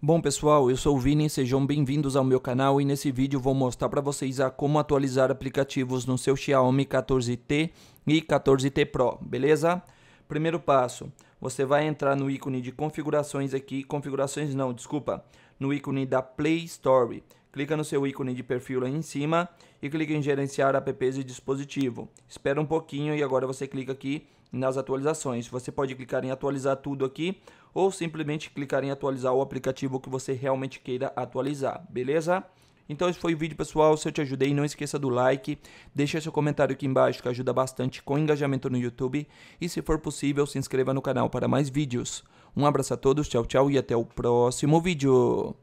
Bom pessoal, eu sou o Vini, sejam bem-vindos ao meu canal e nesse vídeo vou mostrar para vocês a como atualizar aplicativos no seu Xiaomi 14T e 14T Pro, beleza? Primeiro passo, você vai entrar no ícone de configurações aqui, configurações não, desculpa, no ícone da Play Store clica no seu ícone de perfil lá em cima e clica em gerenciar apps e dispositivo. Espera um pouquinho e agora você clica aqui nas atualizações. Você pode clicar em atualizar tudo aqui ou simplesmente clicar em atualizar o aplicativo que você realmente queira atualizar, beleza? Então esse foi o vídeo, pessoal. Se eu te ajudei, não esqueça do like, deixa seu comentário aqui embaixo que ajuda bastante com engajamento no YouTube e se for possível, se inscreva no canal para mais vídeos. Um abraço a todos, tchau, tchau e até o próximo vídeo.